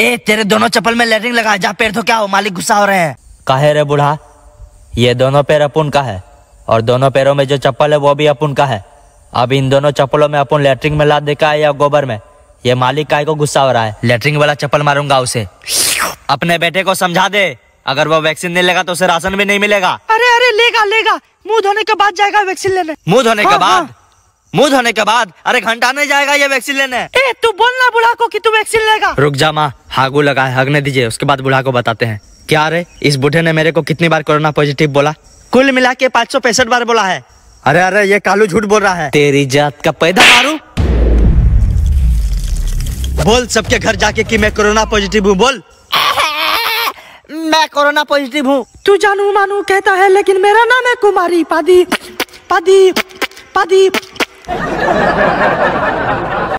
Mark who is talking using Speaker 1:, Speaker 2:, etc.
Speaker 1: ए तेरे दोनों चप्पल में लेटरिंग लगा जा पैर धो क्या हो मालिक गुस्सा हो रहे हैं कहे रे बूढ़ा ये दोनों पैर अपुन का है और दोनों पैरों में जो चप्पल है वो भी अपुन का है अब इन दोनों चप्पलों में अपन लेटरिंग में ला देखा है या गोबर में ये मालिक काय को गुस्सा हो रहा है लेटरिंग वाला चप्पल मारूंगा उसे अपने बेटे को समझा दे अगर वो वैक्सीन नहीं लेगा तो उसे राशन भी नहीं मिलेगा
Speaker 2: अरे अरे लेगा लेगा मुंह धोने के बाद जाएगा वैक्सीन लेने मुंह धोने के हाँ, हाँ। बाद
Speaker 1: मुँह मुंह धोने के बाद अरे घंटा नहीं जाएगा ये वैक्सीन लेने ए तू बोलना बुढ़ा को कि तू वैक्सीन लेगा रुक जा माँ लगा है हगने दीजिए उसके बाद बुढ़ा को बताते हैं क्या रे इस बुढ़े ने मेरे को कितनी बार कोरोना पॉजिटिव बोला कुल मिला के पाँच सौ पैंसठ बार बोला है अरे अरे ये कालू झूठ बोल रहा है तेरी जात का पैदा मारू बोल सबके घर जाके कि मैं कोरोना पॉजिटिव हूँ बोल
Speaker 3: मैं कोरोना पॉजिटिव हूँ तू जानू मानू
Speaker 2: कहता है लेकिन मेरा नाम है कुमारी पादी पादी पादी